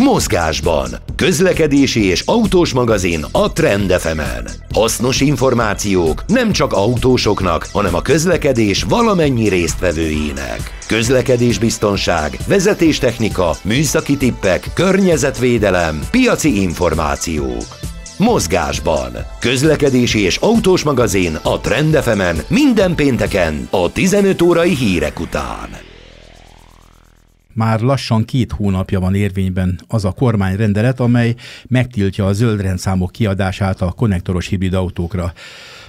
Mozgásban. Közlekedési és autós magazin a Trend fm -en. Hasznos információk nem csak autósoknak, hanem a közlekedés valamennyi résztvevőinek. Közlekedésbiztonság, vezetéstechnika, műszaki tippek, környezetvédelem, piaci információk. Mozgásban. Közlekedési és autós magazin a Trend fm minden pénteken a 15 órai hírek után már lassan két hónapja van érvényben az a kormányrendelet, amely megtiltja a zöld rendszámok kiadását a konnektoros hibrid autókra.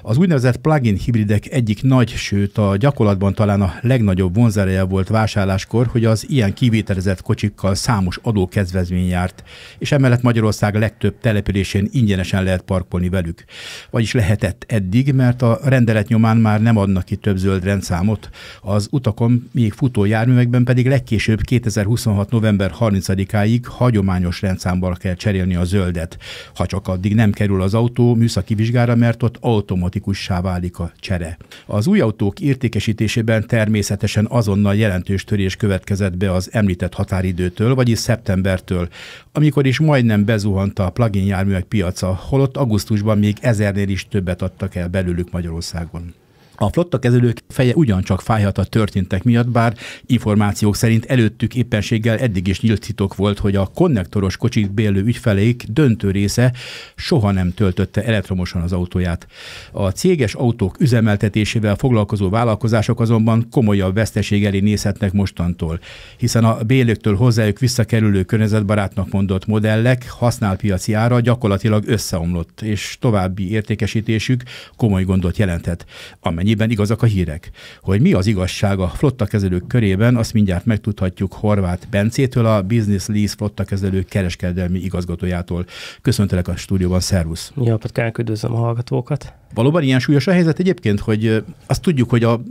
Az úgynevezett plugin hibridek egyik nagy, sőt a gyakorlatban talán a legnagyobb vonzereje volt vásárláskor, hogy az ilyen kivételezett kocsikkal számos adókedvezmény járt, és emellett Magyarország legtöbb településén ingyenesen lehet parkolni velük. Vagyis lehetett eddig, mert a rendelet nyomán már nem adnak ki több zöld rendszámot, az utakon még futó járművekben pedig legkésőbb 2026. november 30-áig hagyományos rendszámbal kell cserélni a zöldet, ha csak addig nem kerül az autó műszaki vizsgára, mert ott automat automatikussá válik a csere. Az új autók értékesítésében természetesen azonnal jelentős törés következett be az említett határidőtől, vagyis szeptembertől, amikor is majdnem bezuhant a plug-in járműek piaca, holott augusztusban még ezernél is többet adtak el belőlük Magyarországon. A flotta kezelők feje ugyancsak fájhat a történtek miatt, bár információk szerint előttük éppenséggel eddig is nyílt titok volt, hogy a konnektoros kocsit bélő ügyfeleik döntő része soha nem töltötte elektromosan az autóját. A céges autók üzemeltetésével foglalkozó vállalkozások azonban komolyabb veszteség elé nézhetnek mostantól, hiszen a bélőktől hozzájuk visszakerülő környezetbarátnak mondott modellek használpiaci ára gyakorlatilag összeomlott, és további értékesítésük komoly gondot jelenthet. amely amennyiben igazak a hírek. Hogy mi az igazság a flottakezelők körében, azt mindjárt megtudhatjuk Horváth Bencétől, a Business Lease flottakezelők kereskedelmi igazgatójától. Köszöntelek a stúdióban, szervusz! Jó napot kívánok, üdvözlöm a hallgatókat! Valóban ilyen súlyos a helyzet egyébként, hogy azt tudjuk, hogy a,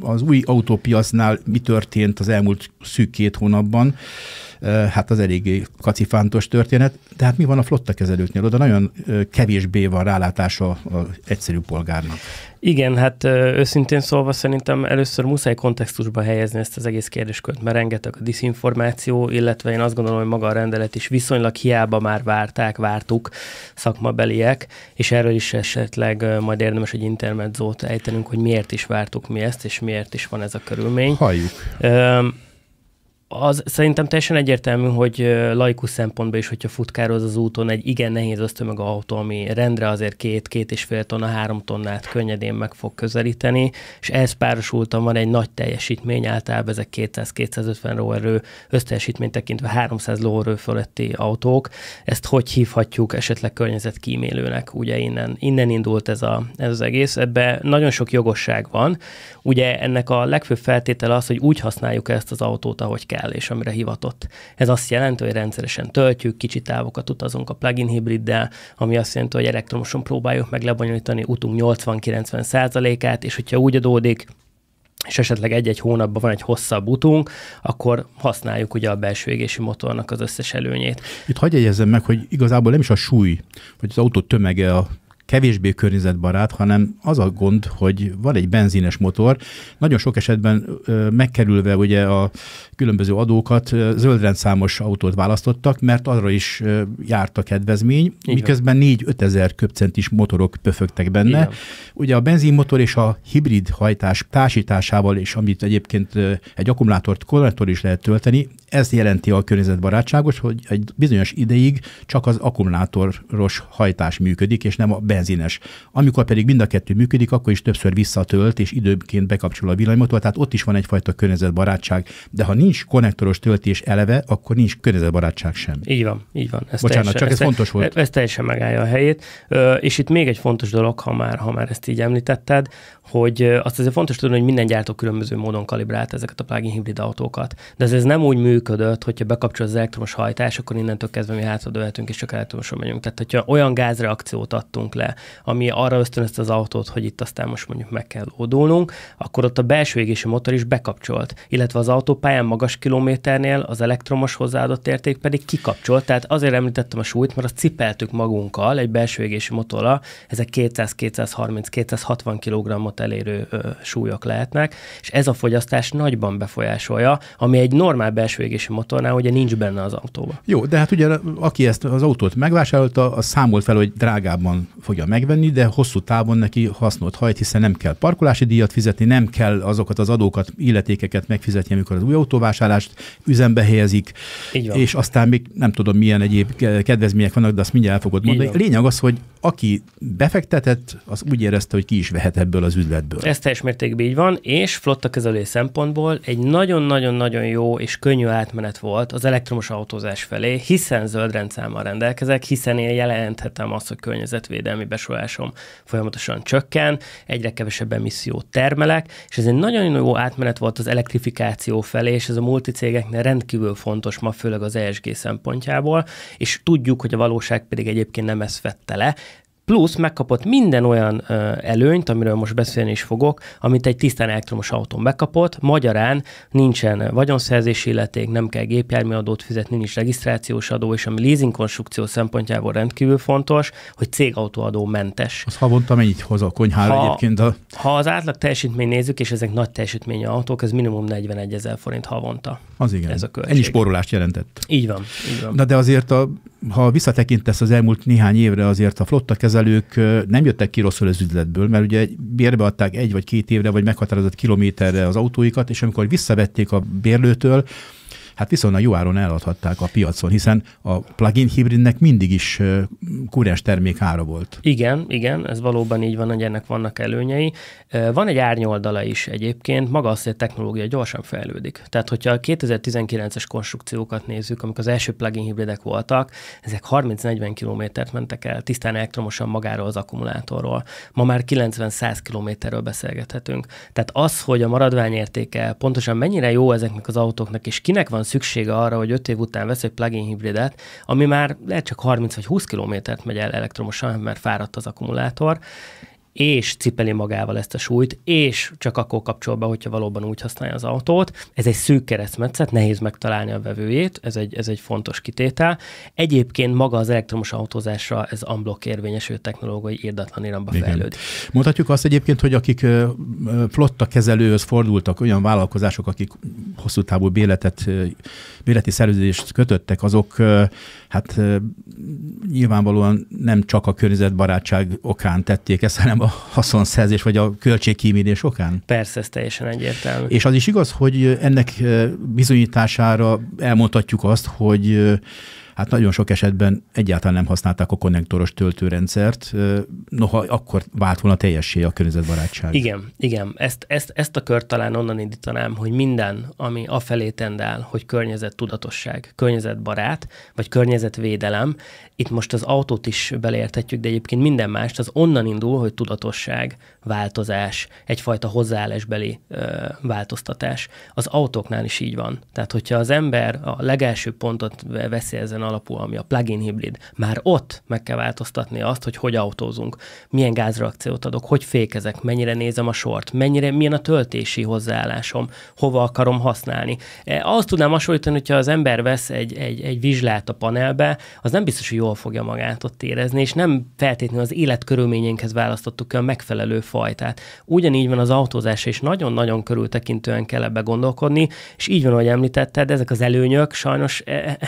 az új autópiasznál mi történt az elmúlt szűk két hónapban, hát az eléggé kacifántos történet. De hát mi van a flotta kezelőknél? Oda nagyon kevésbé van rálátása az egyszerű polgárnak. Igen, hát őszintén szólva szerintem először muszáj kontextusba helyezni ezt az egész kérdéskört, mert rengeteg a diszinformáció, illetve én azt gondolom, hogy maga a rendelet is viszonylag hiába már várták, vártuk szakmabeliek, és erről is esetleg majd érdemes egy internetzót ejtenünk, hogy miért is vártuk mi ezt, és miért is van ez a körülmény. Halljuk az szerintem teljesen egyértelmű, hogy laikus szempontból is, hogyha futkároz az úton egy igen nehéz autó, ami rendre azért két, két és fél tonna, három tonnát könnyedén meg fog közelíteni, és ehhez párosultam van egy nagy teljesítmény, általában ezek 200-250 lóerő, összteljesítmény tekintve 300 lóerő fölötti autók. Ezt hogy hívhatjuk esetleg környezetkímélőnek? Ugye innen, innen indult ez, a, ez az egész, ebbe nagyon sok jogosság van. Ugye ennek a legfőbb feltétele az, hogy úgy használjuk ezt az autót, ahogy kell, és amire hivatott. Ez azt jelenti, hogy rendszeresen töltjük, kicsit távokat utazunk a plugin hibriddel, ami azt jelenti, hogy elektromoson próbáljuk meg lebonyolítani utunk 80-90 százalékát, és hogyha úgy adódik, és esetleg egy-egy hónapban van egy hosszabb utunk, akkor használjuk ugye a belső égési motornak az összes előnyét. Itt hagyj egyezzem meg, hogy igazából nem is a súly, vagy az autó tömege a kevésbé környezetbarát, hanem az a gond, hogy van egy benzines motor, nagyon sok esetben megkerülve ugye a különböző adókat, zöldrendszámos autót választottak, mert arra is járt a kedvezmény, Igen. miközben 4-5 ezer köpcentis motorok pöfögtek benne. Igen. Ugye a benzinmotor és a hibrid hajtás társításával, és amit egyébként egy akkumulátort kollektor is lehet tölteni, ez jelenti a környezetbarátságos, hogy egy bizonyos ideig csak az akkumulátoros hajtás működik, és nem a benzines. Amikor pedig mind a kettő működik, akkor is többször visszatölt, és időként bekapcsol a villanymotor, tehát ott is van egyfajta környezetbarátság. De ha nincs konnektoros töltés eleve, akkor nincs környezetbarátság sem. Így van, így van. Ez Bocsánat, teljesen, csak ez, ez fontos volt. Ez teljesen megállja a helyét. És itt még egy fontos dolog, ha már, ha már ezt így említetted, hogy azt azért fontos tudni, hogy minden gyártó különböző módon kalibrált ezeket a plug-in hibrid autókat. De ez, ez nem úgy működik, működött, hogyha bekapcsol az elektromos hajtás, akkor innentől kezdve mi hátradőhetünk, és csak elektromosan megyünk. Tehát, hogyha olyan gázreakciót adtunk le, ami arra ösztönözte az autót, hogy itt aztán most mondjuk meg kell lódulnunk, akkor ott a belső égési motor is bekapcsolt, illetve az autópályán magas kilométernél az elektromos hozzáadott érték pedig kikapcsolt. Tehát azért említettem a súlyt, mert azt cipeltük magunkkal egy belső égési motorra, ezek 200-230-260 kg elérő ö, súlyok lehetnek, és ez a fogyasztás nagyban befolyásolja, ami egy normál belső égésű motornál ugye nincs benne az autóban. Jó, de hát ugye aki ezt az autót megvásárolta, az számolt fel, hogy drágábban fogja megvenni, de hosszú távon neki hasznot hajt, hiszen nem kell parkolási díjat fizetni, nem kell azokat az adókat, illetékeket megfizetni, amikor az új autóvásárlást üzembe helyezik, és aztán még nem tudom milyen egyéb kedvezmények vannak, de azt mindjárt el fogod mondani. Lényeg az, hogy aki befektetett, az úgy érezte, hogy ki is vehet ebből az üzletből. Ez teljes mértékben így van, és flotta kezelés szempontból egy nagyon-nagyon-nagyon jó és könnyű átmenet volt az elektromos autózás felé, hiszen zöld rendszámmal rendelkezek, hiszen én jelenthetem azt, hogy környezetvédelmi besolásom folyamatosan csökken, egyre kevesebb emissziót termelek, és ez egy nagyon jó átmenet volt az elektrifikáció felé, és ez a multicégeknél rendkívül fontos ma, főleg az ESG szempontjából, és tudjuk, hogy a valóság pedig egyébként nem ezt vette le, plusz megkapott minden olyan ö, előnyt, amiről most beszélni is fogok, amit egy tisztán elektromos autón megkapott. Magyarán nincsen vagyonszerzési illeték, nem kell gépjárműadót fizetni, nincs regisztrációs adó, és ami leasing konstrukció szempontjából rendkívül fontos, hogy cégautóadó mentes. Az havonta mennyit hoz a konyhára ha, egyébként? A... Ha az átlag teljesítmény nézzük, és ezek nagy teljesítményű autók, ez minimum 41 ezer forint havonta. Az igen. Ez a Ennyi spórolást jelentett. Így van. Így van. Na de azért a ha visszatekintesz az elmúlt néhány évre, azért a flotta kezelők nem jöttek ki rosszul az üzletből, mert ugye bérbe adták egy vagy két évre, vagy meghatározott kilométerre az autóikat, és amikor visszavették a bérlőtől, hát viszonylag jó áron eladhatták a piacon, hiszen a plug-in hibridnek mindig is kúrens termék ára volt. Igen, igen, ez valóban így van, hogy ennek vannak előnyei. Van egy árnyoldala is egyébként, maga az, hogy a technológia gyorsan fejlődik. Tehát, hogyha a 2019-es konstrukciókat nézzük, amik az első plug-in hibridek voltak, ezek 30-40 kilométert mentek el tisztán elektromosan magáról az akkumulátorról. Ma már 90-100 kilométerről beszélgethetünk. Tehát az, hogy a maradványértéke pontosan mennyire jó ezeknek az autóknak, és kinek van szüksége arra, hogy 5 év után vesz egy plug-in hibridet, ami már lehet csak 30 vagy 20 kilométert megy el elektromosan, mert fáradt az akkumulátor, és cipeli magával ezt a súlyt, és csak akkor kapcsol be, hogyha valóban úgy használja az autót. Ez egy szűk keresztmetszet, nehéz megtalálni a vevőjét, ez egy, ez egy fontos kitétel. Egyébként maga az elektromos autózásra ez unblock érvényeső technológiai írdatlan iramba fejlődik. Mondhatjuk azt egyébként, hogy akik flotta kezelőhöz fordultak, olyan vállalkozások, akik hosszú távú béletet, béleti szerződést kötöttek, azok hát nyilvánvalóan nem csak a környezetbarátság okán tették ezt, hanem a haszonszerzés vagy a költségkímélés okán? Persze, ez teljesen egyértelmű. És az is igaz, hogy ennek eh, bizonyítására elmondhatjuk azt, hogy eh, hát nagyon sok esetben egyáltalán nem használták a konnektoros töltőrendszert, noha akkor vált volna teljessé a környezetbarátság. Igen, igen. Ezt, ezt, ezt a kört talán onnan indítanám, hogy minden, ami afelé tendál, hogy környezettudatosság, környezetbarát, vagy környezetvédelem, itt most az autót is beleérthetjük, de egyébként minden mást, az onnan indul, hogy tudatosság, változás, egyfajta hozzáállásbeli ö, változtatás. Az autóknál is így van. Tehát, hogyha az ember a legelső pontot veszi ezen alapú, ami a plug-in hibrid, már ott meg kell változtatni azt, hogy hogy autózunk, milyen gázreakciót adok, hogy fékezek, mennyire nézem a sort, mennyire, milyen a töltési hozzáállásom, hova akarom használni. E, azt tudnám hasonlítani, hogyha az ember vesz egy, egy, egy vizslát a panelbe, az nem biztos, hogy jól fogja magát ott érezni, és nem feltétlenül az életkörülményénkhez választottuk ki a megfelelő fajtát. Ugyanígy van az autózás, és nagyon-nagyon körültekintően kell ebbe gondolkodni, és így van, ahogy említetted, ezek az előnyök sajnos e, e,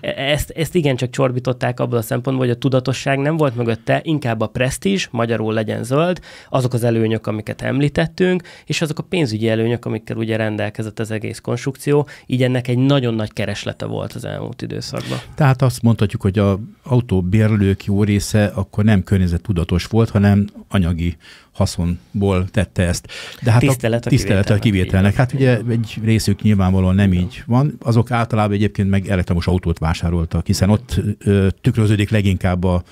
e, e ezt, ezt igencsak csorbították abból a szempontból, hogy a tudatosság nem volt mögötte, inkább a presztízs, magyarul legyen zöld, azok az előnyök, amiket említettünk, és azok a pénzügyi előnyök, amikkel ugye rendelkezett az egész konstrukció, így ennek egy nagyon nagy kereslete volt az elmúlt időszakban. Tehát azt mondhatjuk, hogy a autóbérlők jó része akkor nem tudatos volt, hanem anyagi haszonból tette ezt. De hát tisztelet a, a tisztelet a kivételnek. Hát ugye egy részük nyilvánvalóan nem így van. Azok általában egyébként meg elektromos autót vásároltak, hiszen ott ö, tükröződik leginkább a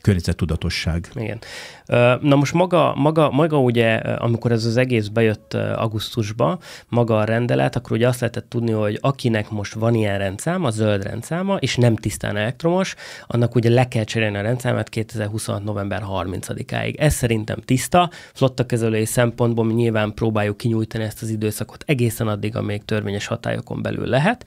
környezettudatosság. Igen. Na most maga, maga, maga ugye, amikor ez az egész bejött augusztusba, maga a rendelet, akkor ugye azt lehetett tudni, hogy akinek most van ilyen rendszám, a zöld rendszáma, és nem tisztán elektromos, annak ugye le kell cserélni a rendszámát 2026. november 30-áig. Ez szerintem tiszta, flotta kezelői szempontból mi nyilván próbáljuk kinyújtani ezt az időszakot egészen addig, amíg törvényes hatályokon belül lehet.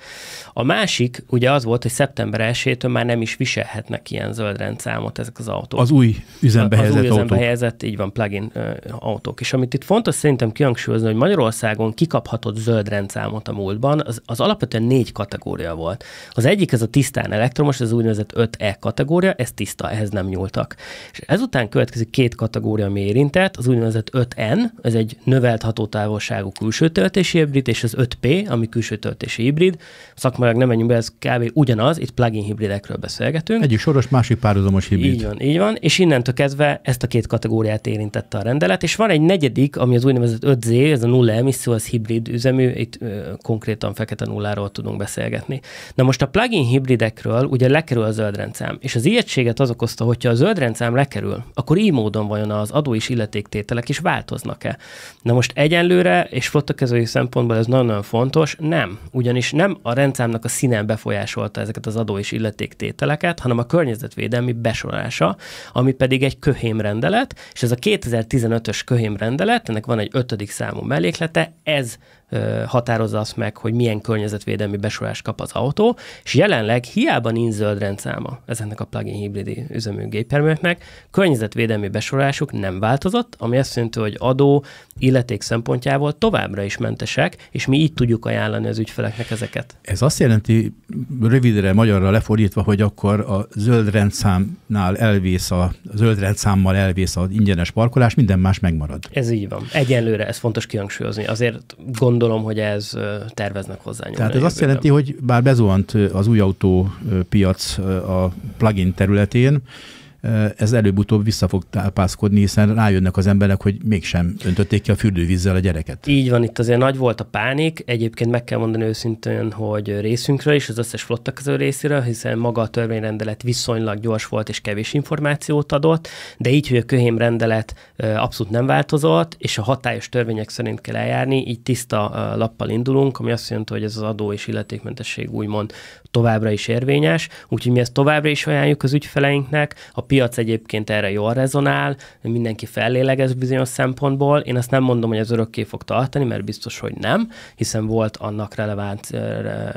A másik ugye az volt, hogy szeptember 1 már nem is viselhetnek ilyen zöld rendszámot ezek az autók. Az új üzembe helyezett autók. behelyezett, így van, plugin ö, autók. És amit itt fontos szerintem kihangsúlyozni, hogy Magyarországon kikaphatott zöld rendszámot a múltban, az, az alapvetően négy kategória volt. Az egyik ez a tisztán elektromos, ez az úgynevezett 5E kategória, ez tiszta, ehhez nem nyúltak. És ezután következik két kategória, ami érintett, az úgynevezett 5N, ez egy növelt hatótávolságú külső töltési hibrid, és az 5P, ami külső töltési hibrid. Szakmailag nem menjünk be, ez kb. ugyanaz, itt plugin hibridekről beszélgetünk. Egyik soros, másik párhuzamos hibrid. Így van, így van, és innentől kezdve ezt a két két kategóriát érintette a rendelet, és van egy negyedik, ami az úgynevezett 5Z, ez a nulla emisszió, az hibrid üzemű, itt ö, konkrétan fekete nulláról tudunk beszélgetni. Na most a plugin hibridekről ugye lekerül a zöld rendszám, és az ilyettséget az okozta, hogyha a zöld rendszám lekerül, akkor így módon vajon az adó és illetéktételek is változnak-e? Na most egyenlőre, és flottakezői szempontból ez nagyon-nagyon fontos, nem. Ugyanis nem a rendszámnak a színen befolyásolta ezeket az adó és illetéktételeket, hanem a környezetvédelmi besorolása, ami pedig egy köhém rend rendelet, és ez a 2015-ös köhém rendelet, ennek van egy ötödik számú melléklete, ez határozza azt meg, hogy milyen környezetvédelmi besorolást kap az autó, és jelenleg hiába nincs zöld rendszáma ezeknek a plug-in hibridi üzemű gépjárműveknek, környezetvédelmi besorolásuk nem változott, ami azt jelenti, hogy adó illeték szempontjából továbbra is mentesek, és mi így tudjuk ajánlani az ügyfeleknek ezeket. Ez azt jelenti, rövidre magyarra lefordítva, hogy akkor a zöld rendszámnál elvész, a, a zöld rendszámmal elvész az ingyenes parkolás, minden más megmarad. Ez így van. Egyenlőre, ez fontos kihangsúlyozni. Azért gondol gondolom, hogy ez terveznek hozzá. Tehát ez azt jelenti, hogy bár bezuhant az új autó piac a plugin területén, ez előbb-utóbb vissza fog tápászkodni, hiszen rájönnek az emberek, hogy mégsem öntötték ki a fürdővízzel a gyereket. Így van, itt azért nagy volt a pánik. Egyébként meg kell mondani őszintén, hogy részünkről is, az összes flotta közül részéről, hiszen maga a törvényrendelet viszonylag gyors volt és kevés információt adott, de így, hogy a köhém rendelet abszolút nem változott, és a hatályos törvények szerint kell eljárni, így tiszta lappal indulunk, ami azt jelenti, hogy ez az adó és illetékmentesség úgymond továbbra is érvényes, úgyhogy mi ezt továbbra is ajánljuk az ügyfeleinknek, a piac egyébként erre jól rezonál, mindenki fellélegez bizonyos szempontból, én azt nem mondom, hogy az örökké fog tartani, mert biztos, hogy nem, hiszen volt annak releváns eh,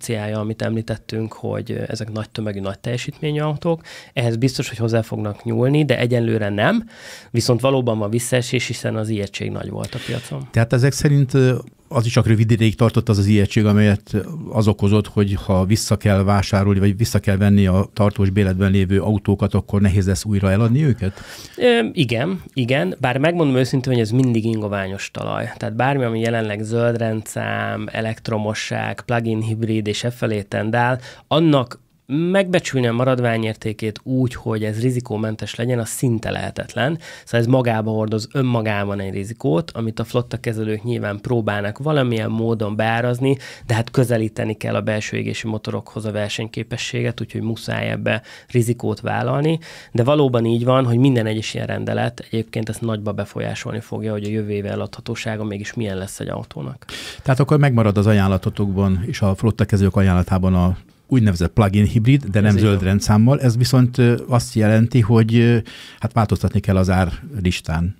célja, amit említettünk, hogy ezek nagy tömegű, nagy teljesítményű autók, ehhez biztos, hogy hozzá fognak nyúlni, de egyenlőre nem, viszont valóban van visszaesés, hiszen az ijegység nagy volt a piacon. Tehát ezek szerint eh, az is csak rövid ideig tartott az az ijegység, amelyet az okozott, hogy ha vissza kell vásárolni, vagy vissza kell venni a tartós béletben lévő autókat, akkor nehéz lesz újra eladni őket? Ö, igen, igen. Bár megmondom őszintén, hogy ez mindig ingoványos talaj. Tehát bármi, ami jelenleg zöldrendszám, elektromosság, plug-in hibrid és e felé tendál, annak megbecsülni a maradványértékét úgy, hogy ez rizikómentes legyen, az szinte lehetetlen. Szóval ez magába hordoz önmagában egy rizikót, amit a flotta kezelők nyilván próbálnak valamilyen módon beárazni, de hát közelíteni kell a belső égési motorokhoz a versenyképességet, úgyhogy muszáj ebbe rizikót vállalni. De valóban így van, hogy minden egyes ilyen rendelet egyébként ezt nagyba befolyásolni fogja, hogy a jövő éve eladhatósága mégis milyen lesz egy autónak. Tehát akkor megmarad az ajánlatotokban és a flotta kezelők ajánlatában a úgynevezett plugin hibrid, de nem ez zöld rendszámmal. Ez viszont azt jelenti, hogy hát változtatni kell az ár listán.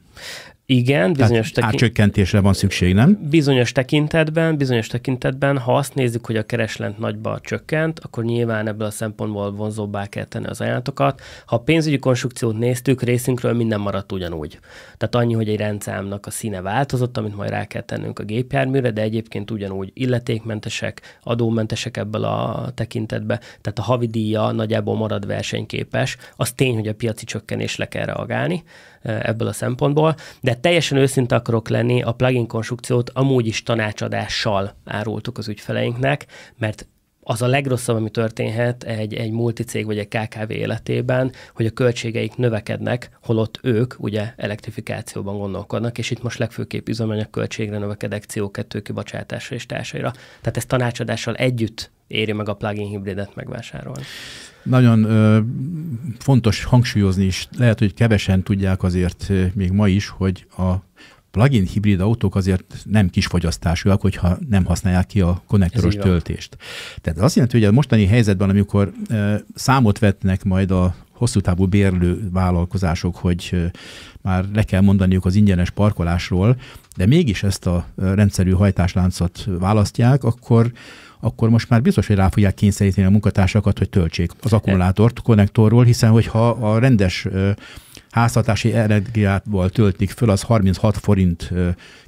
Igen, bizonyos tekintetben. árcsökkentésre van szükség, nem? Bizonyos tekintetben, bizonyos tekintetben, ha azt nézzük, hogy a kereslet nagyba csökkent, akkor nyilván ebből a szempontból vonzóbbá kell tenni az ajánlatokat. Ha a pénzügyi konstrukciót néztük, részünkről minden maradt ugyanúgy. Tehát annyi, hogy egy rendszámnak a színe változott, amit majd rá kell tennünk a gépjárműre, de egyébként ugyanúgy illetékmentesek, adómentesek ebből a tekintetbe. Tehát a havidíja nagyjából marad versenyképes. Az tény, hogy a piaci csökkenés le kell reagálni Eh, ebből a szempontból, de teljesen őszinte akarok lenni, a plugin konstrukciót amúgy is tanácsadással árultuk az ügyfeleinknek, mert az a legrosszabb, ami történhet egy, egy multicég vagy egy KKV életében, hogy a költségeik növekednek, holott ők ugye elektrifikációban gondolkodnak, és itt most legfőképp üzemanyag költségre növekedek, CO2 kibocsátásra és társaira. Tehát ez tanácsadással együtt éri meg a plug-in hibridet megvásárolni. Nagyon ö, fontos hangsúlyozni is, lehet, hogy kevesen tudják azért még ma is, hogy a plug-in hibrid autók azért nem kis fogyasztásúak, hogyha nem használják ki a konnektoros töltést. Tehát az azt jelenti, hogy a mostani helyzetben, amikor számot vetnek majd a hosszú távú bérlő vállalkozások, hogy már le kell mondaniuk az ingyenes parkolásról, de mégis ezt a rendszerű hajtásláncot választják, akkor akkor most már biztos, hogy rá fogják kényszeríteni a munkatársakat, hogy töltsék az akkumulátort konnektorról, hiszen hogyha a rendes háztartási energiából töltik föl, az 36 forint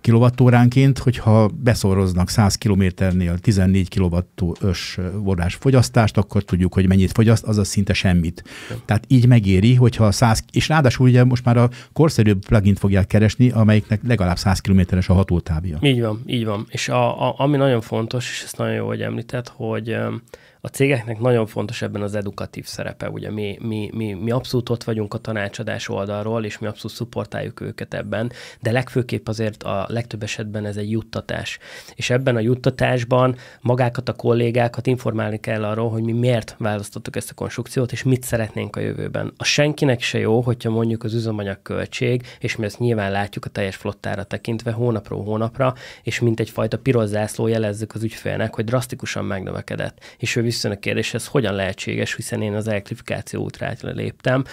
kilovattóránként, hogyha beszoroznak 100 kilométernél 14 kilovattós forrás fogyasztást, akkor tudjuk, hogy mennyit fogyaszt, Az szinte semmit. Tehát így megéri, hogyha 100, és ráadásul ugye most már a korszerűbb plugin fogják keresni, amelyiknek legalább 100 kilométeres a hatótávja. Így van, így van. És a, a, ami nagyon fontos, és ezt nagyon jó, hogy említett, hogy a cégeknek nagyon fontos ebben az edukatív szerepe. Ugye mi, mi, mi, mi abszolút ott vagyunk a tanácsadás oldalról, és mi abszolút szuportáljuk őket ebben, de legfőképp azért a legtöbb esetben ez egy juttatás. És ebben a juttatásban magákat a kollégákat informálni kell arról, hogy mi miért választottuk ezt a konstrukciót, és mit szeretnénk a jövőben. A senkinek se jó, hogyha mondjuk az üzemanyag költség, és mi ezt nyilván látjuk a teljes flottára tekintve hónapról hónapra, és mint egyfajta piros zászló jelezzük az ügyfélnek, hogy drasztikusan megnövekedett. És ő visszajön a ez hogyan lehetséges, hiszen én az elektrifikáció útra léptem.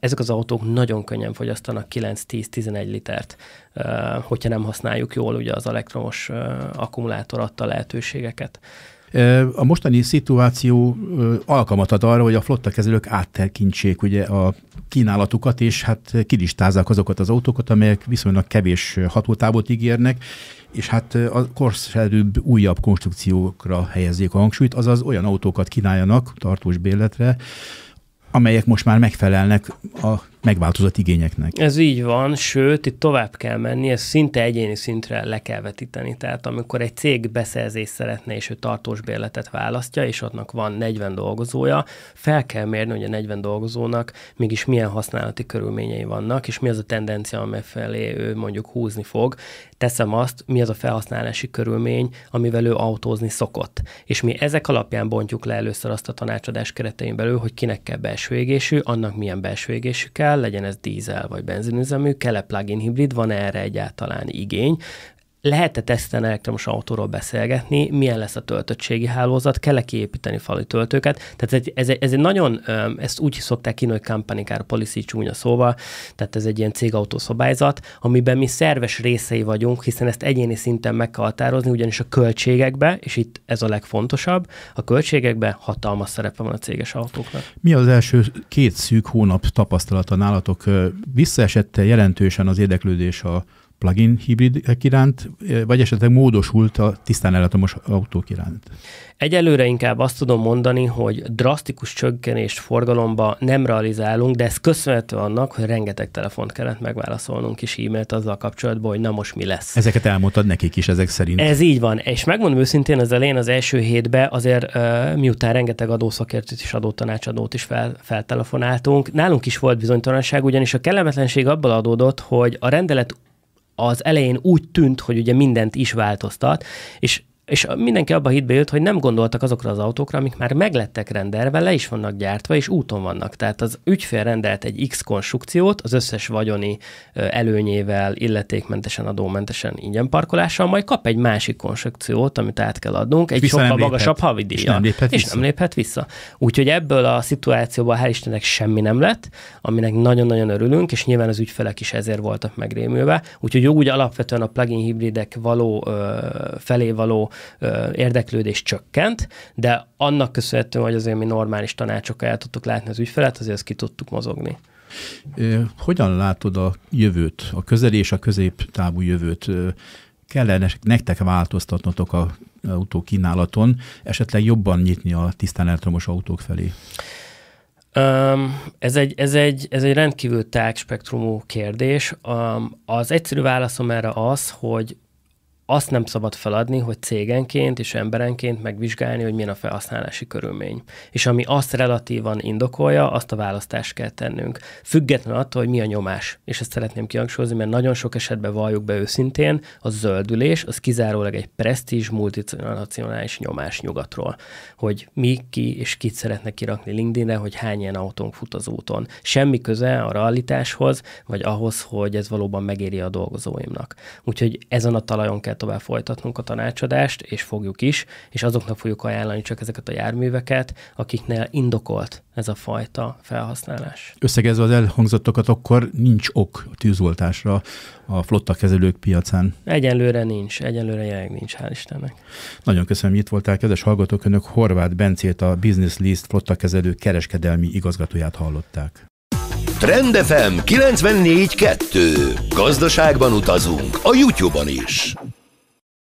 Ezek az autók nagyon könnyen fogyasztanak 9-10-11 litert, hogyha nem használjuk jól ugye az elektromos akkumulátor adta lehetőségeket. A mostani szituáció alkalmat ad arra, hogy a kezelők áttekintsék ugye a kínálatukat, és hát kilistázzák azokat az autókat, amelyek viszonylag kevés hatótávot ígérnek, és hát a korszerűbb, újabb konstrukciókra helyezzék a hangsúlyt, azaz olyan autókat kínáljanak tartós bérletre, amelyek most már megfelelnek a megváltozott igényeknek. Ez így van, sőt, itt tovább kell menni, ez szinte egyéni szintre le kell vetíteni. Tehát amikor egy cég beszerzést szeretne, és ő tartós bérletet választja, és ottnak van 40 dolgozója, fel kell mérni, hogy a 40 dolgozónak mégis milyen használati körülményei vannak, és mi az a tendencia, amely felé ő mondjuk húzni fog. Teszem azt, mi az a felhasználási körülmény, amivel ő autózni szokott. És mi ezek alapján bontjuk le először azt a tanácsadás keretein belül, hogy kinek kell belső égésű, annak milyen belső égésű kell, kell, legyen ez dízel vagy benzinüzemű, kell-e plug-in hibrid, van erre egyáltalán igény lehet-e teszten elektromos autóról beszélgetni, milyen lesz a töltöttségi hálózat, kell-e kiépíteni fali töltőket. Tehát ez egy, ez egy, ez egy nagyon, ezt úgy szokták ki, hogy company car policy csúnya szóval, tehát ez egy ilyen cégautószabályzat, amiben mi szerves részei vagyunk, hiszen ezt egyéni szinten meg kell határozni, ugyanis a költségekbe, és itt ez a legfontosabb, a költségekbe hatalmas szerepe van a céges autóknak. Mi az első két szűk hónap tapasztalata nálatok? Visszaesette jelentősen az érdeklődés a Plugin in hibridek iránt, vagy esetleg módosult a tisztán elektromos autók iránt? Egyelőre inkább azt tudom mondani, hogy drasztikus csökkenést forgalomba nem realizálunk, de ez köszönhető annak, hogy rengeteg telefont kellett megválaszolnunk is e-mailt azzal kapcsolatban, hogy na most mi lesz. Ezeket elmondtad nekik is ezek szerint. Ez így van, és megmondom őszintén, az elején az első hétben azért miután rengeteg adószakértőt és adótanácsadót is fel, feltelefonáltunk, nálunk is volt bizonytalanság, ugyanis a kellemetlenség abból adódott, hogy a rendelet az elején úgy tűnt, hogy ugye mindent is változtat, és és mindenki abba hitbe jött, hogy nem gondoltak azokra az autókra, amik már meglettek rendelve, le is vannak gyártva, és úton vannak. Tehát az ügyfél rendelt egy X konstrukciót az összes vagyoni előnyével, illetékmentesen, adómentesen ingyen parkolással, majd kap egy másik konstrukciót, amit át kell adnunk, egy sokkal magasabb havidíja. És nem léphet, és vissza. nem léphet vissza. Úgyhogy ebből a szituációból hál' Istennek semmi nem lett, aminek nagyon-nagyon örülünk, és nyilván az ügyfelek is ezért voltak megrémülve. Úgyhogy úgy alapvetően a plugin hibridek való felé való érdeklődés csökkent, de annak köszönhetően, hogy azért mi normális tanácsokkal el tudtuk látni az ügyfelet, azért ezt ki tudtuk mozogni. Hogyan látod a jövőt, a közel és a középtávú jövőt? Kellene nektek változtatnotok a autó kínálaton, esetleg jobban nyitni a tisztán elektromos autók felé? Um, ez, egy, ez, egy, ez egy rendkívül tág spektrumú kérdés. Um, az egyszerű válaszom erre az, hogy azt nem szabad feladni, hogy cégenként és emberenként megvizsgálni, hogy milyen a felhasználási körülmény. És ami azt relatívan indokolja, azt a választást kell tennünk. Függetlenül attól, hogy mi a nyomás. És ezt szeretném kihangsúlyozni, mert nagyon sok esetben valljuk be őszintén, a zöldülés az kizárólag egy presztízs multinacionális nyomás nyugatról. Hogy mi, ki és kit szeretne kirakni LinkedInre, hogy hány ilyen autónk fut az úton. Semmi köze a realitáshoz, vagy ahhoz, hogy ez valóban megéri a dolgozóimnak. Úgyhogy ezen a talajon kell tovább folytatnunk a tanácsadást, és fogjuk is, és azoknak fogjuk ajánlani csak ezeket a járműveket, akiknél indokolt ez a fajta felhasználás. Összegezve az elhangzottokat, akkor nincs ok a tűzoltásra a flotta kezelők piacán. Egyenlőre nincs, egyenlőre jelenleg nincs, hál' Istennek. Nagyon köszönöm, hogy itt voltál, kedves hallgatók, önök Horváth Bencét, a Business List flottakezelő kereskedelmi igazgatóját hallották. FM 94.2. Gazdaságban utazunk a YouTube-on is.